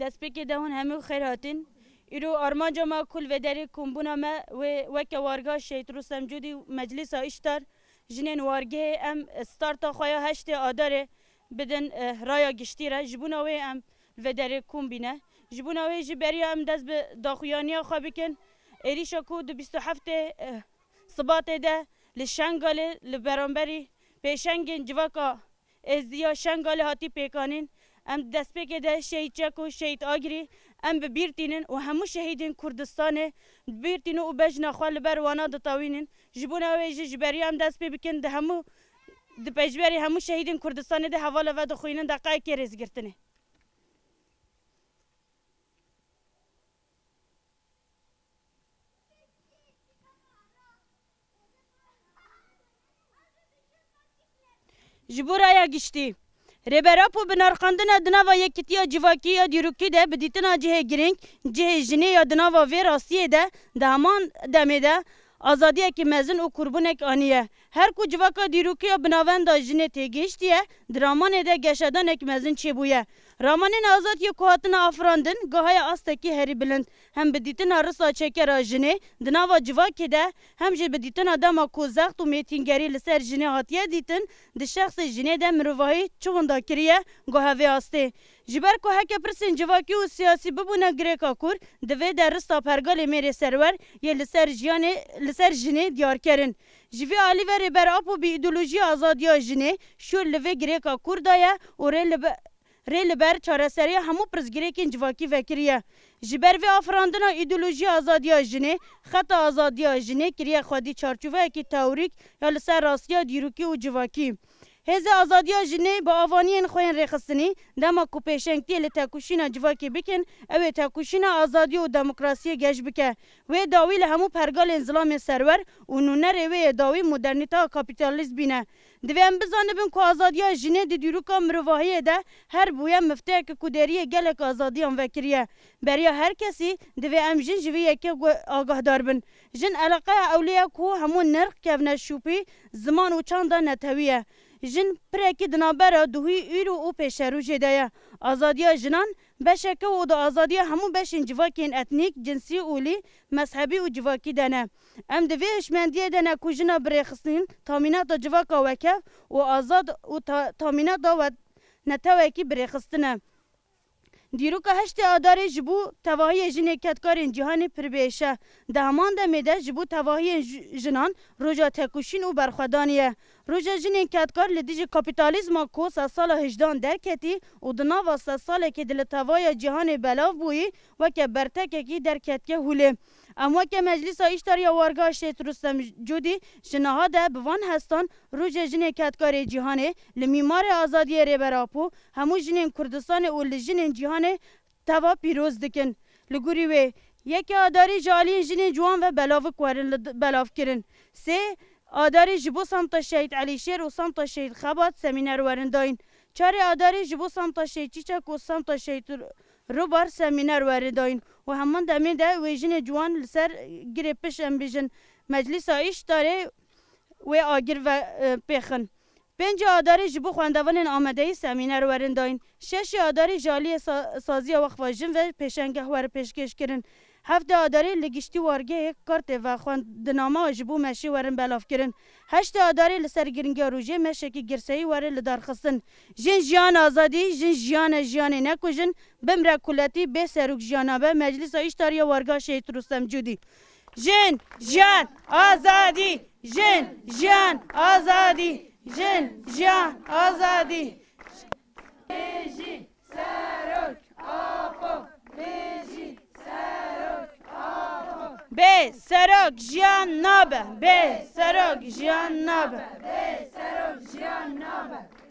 دەستپێکی دەون هەموو خێر هاتین ئیرو ئارمانجا ما کول وێدەری کومبوونا me wê weke warga şeytrûsem cûdî meclisa îştar jinên wargehê em starta xwaya heştê adarê bidin raya giştî re ji bûna wê em vederê kom bîne ji bûna wê ji beriya em dest bi daxuyaniya xwe bikin êrîşa ku di bîst heftê sibatê de li şengalê li beramberî pêşengên civaka êzdiya şengalê hatî pêkanîn ام دست پی کده شهید چک و شهید آگری ام به بیرتینن و همو شهیدین کردستانه بیرتین و بجنا خوال بر وانا دتاوینن جبونه و جبری ام دست پی بکن ده همو د پجبری همو شهیدین کردستانه ده حواله و د خوینن دقای کې رزګرتنه جبورا یا گشتی Reberapo bin arkandına dinava yekitiya civakiya diruki de biditina cihe giring cihe jine ya dinava ve rasiye de daman demede azadiye ki mezin u kurbunek aniye. Her ku civaka dirukiya binavenda jine te geçtiye dramane de geşedanek mezin çebuye. Ramanın azat ye kuhatına afrandın, gahaya astaki heri bilind. Hem beditin arısa çeker ajine, dinava civa kede, hem je beditin adama kozakt u metingeri liser jine hatiye ditin, de şahsi jine de mirvahi çuvunda kiriye gahave asti. Jiber ku heke pirsin civa ki u siyasi bubuna greka kur, dive de rısta pergali mere server, ye liser jiyane, liser jine diyar kerin. Jivi Ali ve Reber Apo bir ideoloji azadiya jine, şu live greka kurdaya, oraya libe ری لبر چارەسەری هەموو پرزگیرێکین جوواکی vekiriye ji ber vê afirandina îdolojiya azadiya jinê xeta azadiya jinê kiriye xwedî çarçûveyekî teorîk ya li ser rastiya dîrokî û civakî هز آزادیا جنه با آوانین خوین رخصنی دما کو پیشنگتی ل تکوشینا جواکی بکن او تکوشینا آزادی و دموکراسی گش بکه و داوی له همو پرگال انزلام سرور و نونر و داوی مدرنیتا کاپیتالیسم بینه دویم بزانبن کو آزادیا جنه دی دیروکا مروواهی ده هر بویا مفته که کودریه گلک آزادیان وکریه بریا هر کسی دوی ام جن جوی یکی آگاه دار بن جن علاقه اولیا کو همون نرخ کونه شوپی زمان و چاندا نتویه jin pireki dinabera duhî îr û pêşerojê de ye. Azadiya jinan beşeke û di azadiya hemû beşên civakên etnik, cinsî û lî, mezhebî û civakî de ne. Em di vê hişmendiyê de ne ku jina birêxistîn, tamînata civaka wekev û azad û tamînata netewekî birêxistin e. دیرو که هشت آدار جبو تواهی جن کتکارین جهان پربیشه ده همان دمی ده جبو تواهی جنان روژا تکوشین و برخودانیه روژا جن کتکار لدیج کپیتالیزما کوس از سال هجدان درکتی و دناو سال که دل تواهی جهان بلاو بویی و که برتککی درکتکه هوله اما که مجلس ایشتاری وارگاه شیت رستم جودی شناها ده بوان هستان رو جن کتکار جهانه لمیمار آزادی ریبراپو همو جن کردستان و لجن جهانه توا پیروز دکن لگوری وی یکی آداری جالی جن جوان و بلاو کورن بلاو کرن سه آداری جبو سمت شهید علی شیر و سمت شهید خبات سمینر ورنداین چاری آداری جبو سمت شهید چیچک و سمت شهید روبار سمینار وارداین و همان دمی ده ویژن جوان لسر گری پش ام بیجن مجلس آیش داره و آگر و پیخن پنج آداری جبو خواندوان آمده سمینار ورنداین شش آداری جالی سازی و خواجن و پیشنگه ور پیشکش کرن هفته آداری لگشتی وارگه کارت و خواندنامه آجبو مشی ورن بلاف کرن هشت آداری لسر گرنگی روژه مشه که گرسهی وره لدار خستن جن جیان آزادی جن جیان جیان نکوجن بمره کلتی به سروک جیانابه مجلس آیشتاری وارگاه شهید رستم جودی جن جیان آزادی جن جیان آزادی جن جیان آزادی Be serok jiyan nabe. Be serok jiyan nabe. Be serok jiyan nabe.